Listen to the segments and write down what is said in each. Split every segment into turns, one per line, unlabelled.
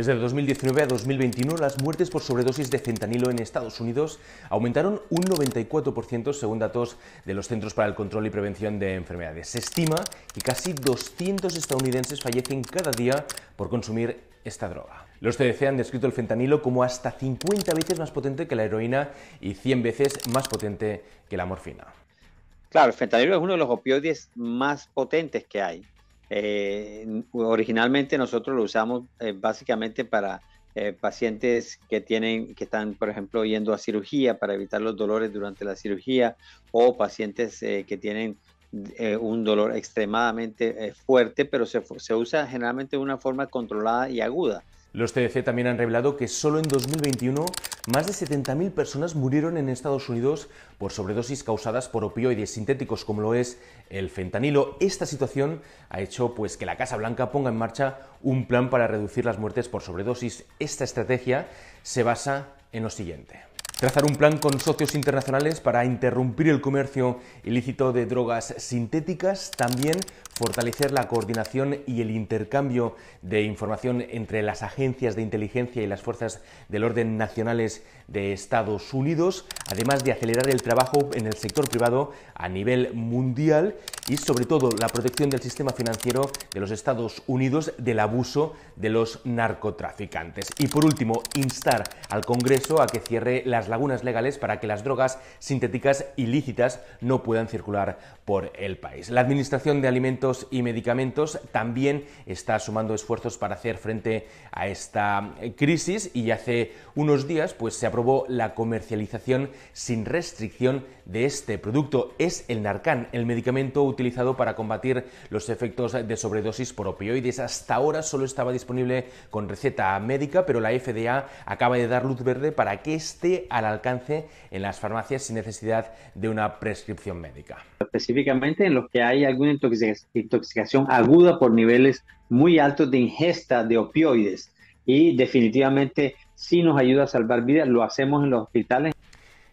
Desde el 2019 a 2021, las muertes por sobredosis de fentanilo en Estados Unidos aumentaron un 94% según datos de los Centros para el Control y Prevención de Enfermedades. Se estima que casi 200 estadounidenses fallecen cada día por consumir esta droga. Los CDC han descrito el fentanilo como hasta 50 veces más potente que la heroína y 100 veces más potente que la morfina.
Claro, el fentanilo es uno de los opioides más potentes que hay eh, originalmente nosotros lo usamos eh, básicamente para eh, pacientes que tienen, que están, por ejemplo, yendo a cirugía para evitar los dolores durante la cirugía, o pacientes que tienen un dolor extremadamente fuerte, pero se, se usa generalmente de una forma controlada y aguda.
Los CDC también han revelado que solo en 2021 más de 70.000 personas murieron en Estados Unidos por sobredosis causadas por opioides sintéticos como lo es el fentanilo. Esta situación ha hecho pues que la Casa Blanca ponga en marcha un plan para reducir las muertes por sobredosis. Esta estrategia se basa en lo siguiente trazar un plan con socios internacionales para interrumpir el comercio ilícito de drogas sintéticas, también fortalecer la coordinación y el intercambio de información entre las agencias de inteligencia y las fuerzas del orden nacionales de Estados Unidos, además de acelerar el trabajo en el sector privado a nivel mundial y sobre todo la protección del sistema financiero de los Estados Unidos del abuso de los narcotraficantes. Y por último, instar al Congreso a que cierre las lagunas legales para que las drogas sintéticas ilícitas no puedan circular por el país. La Administración de Alimentos y Medicamentos también está sumando esfuerzos para hacer frente a esta crisis y hace unos días pues, se aprobó la comercialización sin restricción de este producto es el Narcan, el medicamento utilizado para combatir los efectos de sobredosis por opioides. Hasta ahora solo estaba disponible con receta médica, pero la FDA acaba de dar luz verde para que esté al alcance en las farmacias sin necesidad de una prescripción médica.
Específicamente en los que hay alguna intoxicación aguda por niveles muy altos de ingesta de opioides y definitivamente si nos ayuda a salvar vidas, lo hacemos en los hospitales.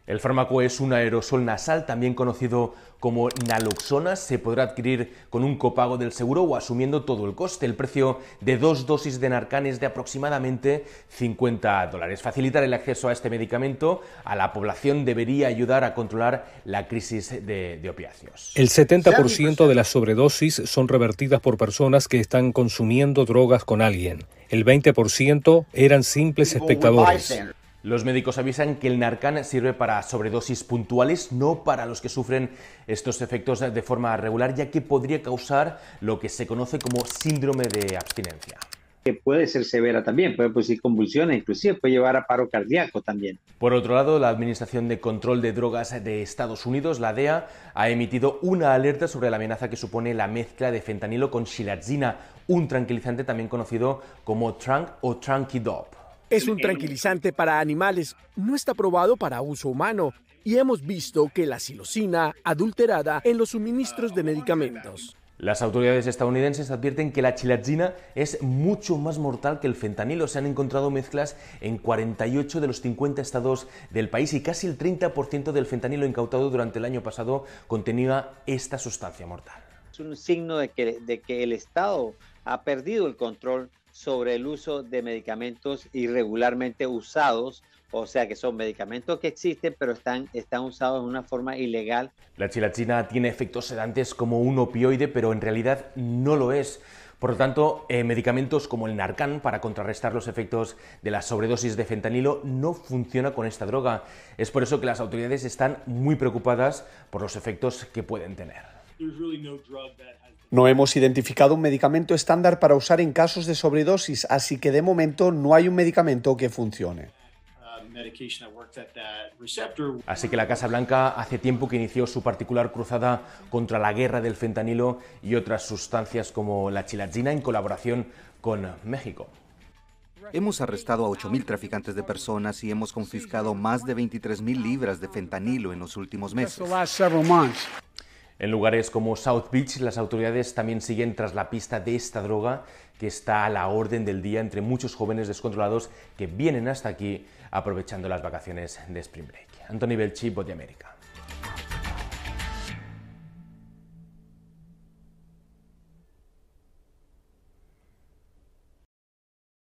El fármaco es un aerosol nasal, también conocido como naloxona. Se podrá adquirir con un copago del seguro o asumiendo todo el coste. El precio de dos dosis de Narcan es de aproximadamente 50 dólares. Facilitar el acceso a este medicamento a la población debería ayudar a controlar la crisis de, de opiáceos. El 70% de las sobredosis son revertidas por personas que están consumiendo drogas con alguien. El 20% eran simples espectadores. Los médicos avisan que el Narcan sirve para sobredosis puntuales, no para los que sufren estos efectos de forma regular, ya que podría causar lo que se conoce como síndrome de abstinencia
que puede ser severa también, puede producir convulsiones, inclusive puede llevar a paro cardíaco también.
Por otro lado, la Administración de Control de Drogas de Estados Unidos, la DEA, ha emitido una alerta sobre la amenaza que supone la mezcla de fentanilo con xilazina, un tranquilizante también conocido como Trank o Tranquidop. Es un tranquilizante para animales, no está probado para uso humano y hemos visto que la silocina adulterada en los suministros de medicamentos. Las autoridades estadounidenses advierten que la chilazina es mucho más mortal que el fentanilo. Se han encontrado mezclas en 48 de los 50 estados del país y casi el 30% del fentanilo incautado durante el año pasado contenía esta sustancia mortal.
Es un signo de que el Estado ha perdido el control sobre el uso de medicamentos irregularmente usados, o sea que son medicamentos que existen pero están, usados de una forma ilegal.
La china tiene efectos sedantes como un opioide, pero en realidad no lo es. Por lo tanto, eh, medicamentos como el Narcan para contrarrestar los efectos de la sobredosis de fentanilo no funciona con esta droga. Es por eso que las autoridades están muy preocupadas por los efectos que pueden tener. No hemos identificado un medicamento estándar para usar en casos de sobredosis, así que de momento no hay un medicamento que funcione. Uh, así que la Casa Blanca hace tiempo que inició su particular cruzada contra la guerra del fentanilo y otras sustancias como la chilazina en colaboración con México. Hemos arrestado a 8.000 traficantes de personas y hemos confiscado más de 23.000 libras de fentanilo en los últimos meses. En lugares como South Beach, las autoridades también siguen tras la pista de esta droga que está a la orden del día entre muchos jóvenes descontrolados que vienen hasta aquí aprovechando las vacaciones de Spring Break. Anthony Belchi, de América.